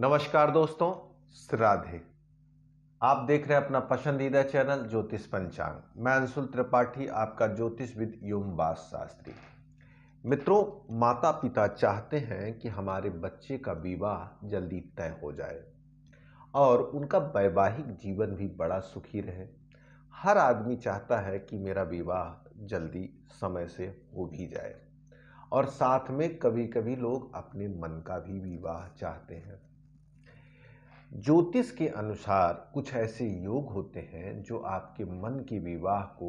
नमस्कार दोस्तों श्राधे आप देख रहे हैं अपना पसंदीदा चैनल ज्योतिष पंचांग मैं अंशुल त्रिपाठी आपका ज्योतिष विद वास शास्त्री मित्रों माता पिता चाहते हैं कि हमारे बच्चे का विवाह जल्दी तय हो जाए और उनका वैवाहिक जीवन भी बड़ा सुखी रहे हर आदमी चाहता है कि मेरा विवाह जल्दी समय से हो भी जाए और साथ में कभी कभी लोग अपने मन का भी विवाह चाहते हैं ज्योतिष के अनुसार कुछ ऐसे योग होते हैं जो आपके मन के विवाह को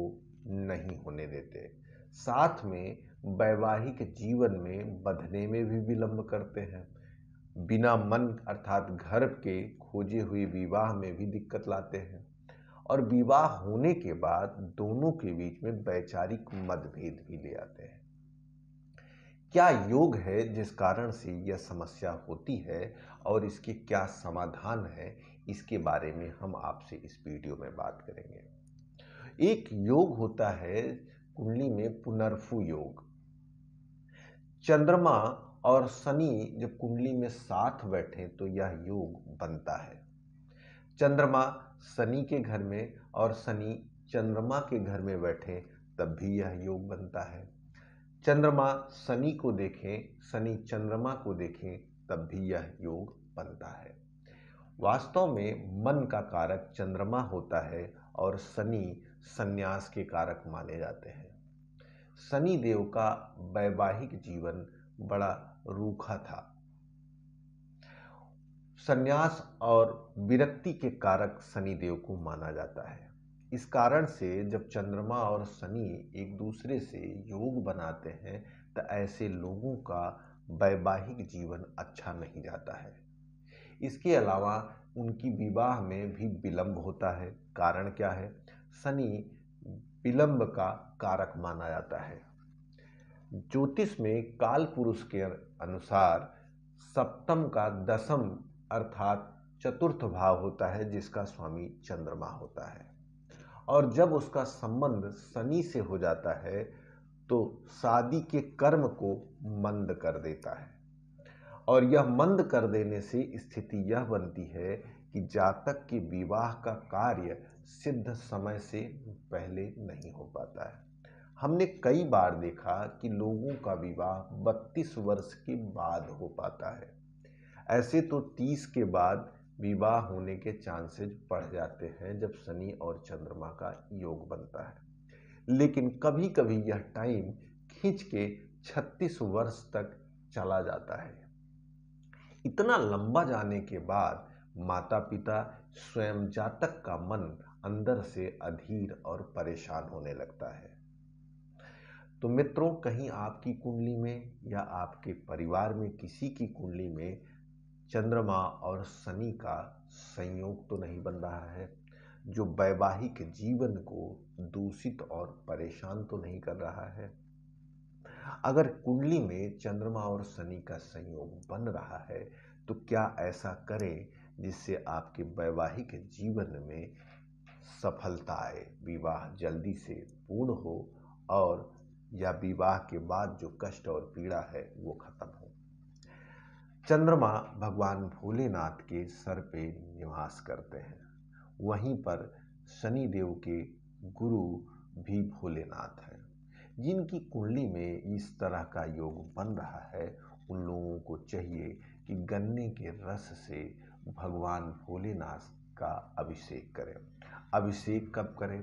नहीं होने देते साथ में वैवाहिक जीवन में बधने में भी विलंब करते हैं बिना मन अर्थात घर के खोजे हुए विवाह में भी दिक्कत लाते हैं और विवाह होने के बाद दोनों के बीच में वैचारिक मतभेद भी ले आते हैं क्या योग है जिस कारण से यह समस्या होती है और इसके क्या समाधान है इसके बारे में हम आपसे इस वीडियो में बात करेंगे एक योग होता है कुंडली में पुनर्फु योग चंद्रमा और शनि जब कुंडली में साथ बैठे तो यह योग बनता है चंद्रमा शनि के घर में और शनि चंद्रमा के घर में बैठे तब भी यह योग बनता है चंद्रमा शनि को देखें शनि चंद्रमा को देखें तब भी यह योग बनता है वास्तव में मन का कारक चंद्रमा होता है और शनि संन्यास के कारक माने जाते हैं शनि देव का वैवाहिक जीवन बड़ा रूखा था संन्यास और विरक्ति के कारक शनि देव को माना जाता है इस कारण से जब चंद्रमा और शनि एक दूसरे से योग बनाते हैं तो ऐसे लोगों का वैवाहिक जीवन अच्छा नहीं जाता है इसके अलावा उनकी विवाह में भी विलम्ब होता है कारण क्या है शनि विलम्ब का कारक माना जाता है ज्योतिष में काल पुरुष के अनुसार सप्तम का दसम अर्थात चतुर्थ भाव होता है जिसका स्वामी चंद्रमा होता है और जब उसका संबंध शनि से हो जाता है तो शादी के कर्म को मंद कर देता है और यह मंद कर देने से स्थिति यह बनती है कि जातक के विवाह का कार्य सिद्ध समय से पहले नहीं हो पाता है हमने कई बार देखा कि लोगों का विवाह 32 वर्ष के बाद हो पाता है ऐसे तो 30 के बाद विवाह होने के चांसेज बढ़ जाते हैं जब शनि और चंद्रमा का योग बनता है लेकिन कभी कभी यह टाइम खींच के 36 वर्ष तक चला जाता है इतना लंबा जाने के बाद माता पिता स्वयं जातक का मन अंदर से अधीर और परेशान होने लगता है तो मित्रों कहीं आपकी कुंडली में या आपके परिवार में किसी की कुंडली में चंद्रमा और शनि का संयोग तो नहीं बन रहा है जो वैवाहिक जीवन को दूषित और परेशान तो नहीं कर रहा है अगर कुंडली में चंद्रमा और शनि का संयोग बन रहा है तो क्या ऐसा करें जिससे आपके वैवाहिक जीवन में सफलता आए विवाह जल्दी से पूर्ण हो और या विवाह के बाद जो कष्ट और पीड़ा है वो खत्म हो चंद्रमा भगवान भोलेनाथ के सर पे निवास करते हैं वहीं पर शनि देव के गुरु भी भोलेनाथ हैं जिनकी कुंडली में इस तरह का योग बन रहा है उन लोगों को चाहिए कि गन्ने के रस से भगवान भोलेनाथ का अभिषेक करें अभिषेक कब करें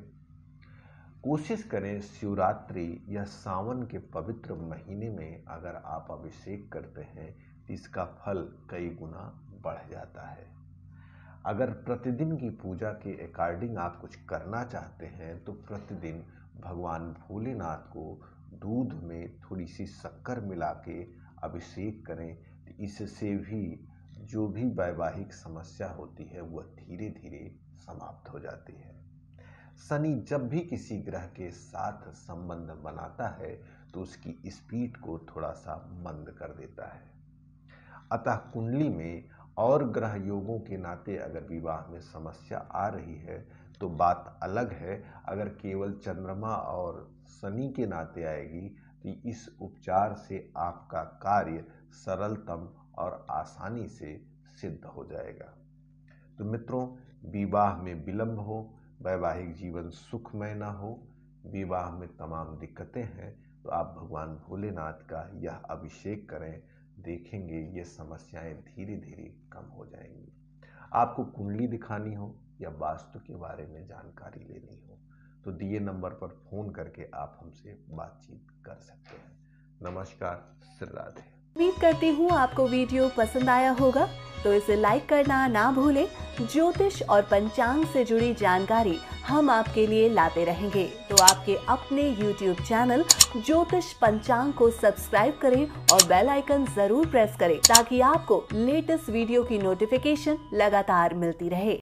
कोशिश करें शिवरात्रि या सावन के पवित्र महीने में अगर आप अभिषेक करते हैं इसका फल कई गुना बढ़ जाता है अगर प्रतिदिन की पूजा के अकॉर्डिंग आप कुछ करना चाहते हैं तो प्रतिदिन भगवान भोलेनाथ को दूध में थोड़ी सी शक्कर मिला के अभिषेक करें इससे भी जो भी वैवाहिक समस्या होती है वह धीरे धीरे समाप्त हो जाती है शनि जब भी किसी ग्रह के साथ संबंध बनाता है तो उसकी स्पीड को थोड़ा सा मंद कर देता है अतः कुंडली में और ग्रह योगों के नाते अगर विवाह में समस्या आ रही है तो बात अलग है अगर केवल चंद्रमा और शनि के नाते आएगी तो इस उपचार से आपका कार्य सरलतम और आसानी से सिद्ध हो जाएगा तो मित्रों विवाह में विलंब हो वैवाहिक जीवन सुखमय ना हो विवाह में तमाम दिक्कतें हैं तो आप भगवान भोलेनाथ का यह अभिषेक करें देखेंगे ये समस्याएं धीरे धीरे कम हो जाएंगी आपको कुंडली दिखानी हो या वास्तु के बारे में जानकारी लेनी हो तो दिए नंबर पर फ़ोन करके आप हमसे बातचीत कर सकते हैं नमस्कार श्री राधे उम्मीद करती हूँ आपको वीडियो पसंद आया होगा तो इसे लाइक करना ना भूलें ज्योतिष और पंचांग से जुड़ी जानकारी हम आपके लिए लाते रहेंगे तो आपके अपने YouTube चैनल ज्योतिष पंचांग को सब्सक्राइब करें और बेल आइकन जरूर प्रेस करें ताकि आपको लेटेस्ट वीडियो की नोटिफिकेशन लगातार मिलती रहे